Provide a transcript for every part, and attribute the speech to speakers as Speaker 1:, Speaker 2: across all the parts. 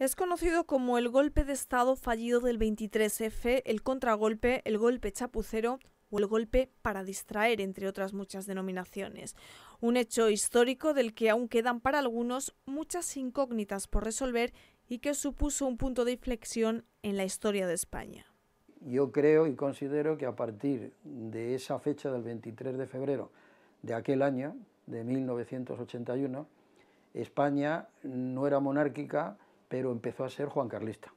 Speaker 1: Es conocido como el golpe de Estado fallido del 23F, el contragolpe, el golpe chapucero o el golpe para distraer, entre otras muchas denominaciones. Un hecho histórico del que aún quedan para algunos muchas incógnitas por resolver y que supuso un punto de inflexión en la historia de España.
Speaker 2: Yo creo y considero que a partir de esa fecha del 23 de febrero de aquel año, de 1981, España no era monárquica, pero empezó a ser Juan Carlista.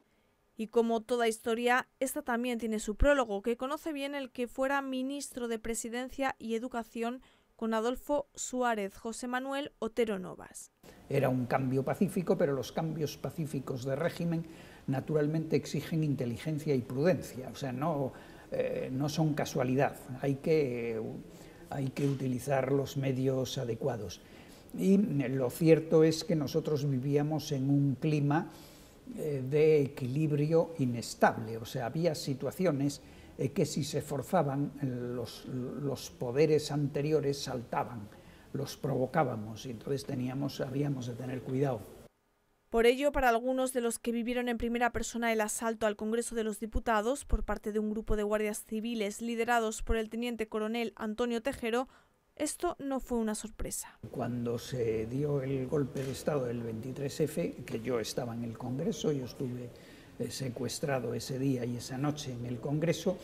Speaker 1: Y como toda historia, esta también tiene su prólogo, que conoce bien el que fuera ministro de Presidencia y Educación con Adolfo Suárez José Manuel Otero Novas.
Speaker 3: Era un cambio pacífico, pero los cambios pacíficos de régimen naturalmente exigen inteligencia y prudencia, o sea, no, eh, no son casualidad, hay que, hay que utilizar los medios adecuados y lo cierto es que nosotros vivíamos en un clima eh, de equilibrio inestable, o sea, había situaciones eh, que si se forzaban los, poderes anteriores saltaban, los provocábamos y entonces teníamos, habíamos de tener cuidado.
Speaker 1: Por ello, para algunos de los que vivieron en primera persona el asalto al Congreso de los Diputados por parte de un grupo de guardias civiles liderados por el teniente coronel Antonio Tejero, esto no fue una sorpresa.
Speaker 3: Cuando se dio el golpe de Estado del 23F, que yo estaba en el Congreso, yo estuve eh, secuestrado ese día y esa noche en el Congreso,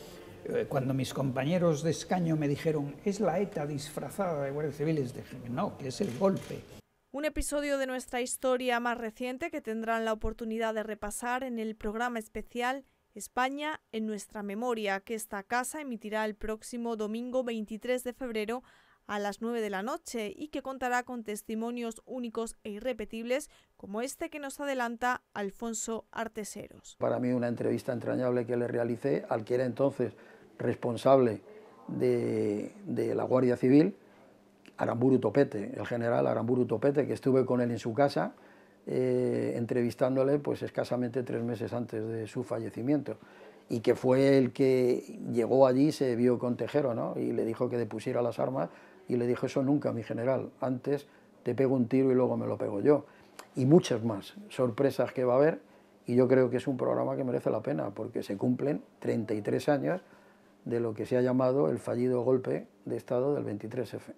Speaker 3: eh, cuando mis compañeros de escaño me dijeron, es la ETA disfrazada de Guardia Civil, les dije, no, que es el golpe.
Speaker 1: Un episodio de nuestra historia más reciente que tendrán la oportunidad de repasar en el programa especial España en nuestra memoria, que esta casa emitirá el próximo domingo 23 de febrero a las 9 de la noche y que contará con testimonios únicos e irrepetibles como este que nos adelanta Alfonso Arteseros.
Speaker 2: Para mí una entrevista entrañable que le realicé al que era entonces responsable de, la Guardia Civil, Aramburu Topete, el general Aramburu Topete, que estuve con él en su casa eh, entrevistándole pues escasamente tres meses antes de su fallecimiento y que fue el que llegó allí, se vio con Tejero, ¿no? Y le dijo que depusiera las armas y le dijo eso nunca, mi general, antes te pego un tiro y luego me lo pego yo. Y muchas más sorpresas que va a haber y yo creo que es un programa que merece la pena porque se cumplen 33 años de lo que se ha llamado el fallido golpe de Estado del 23F.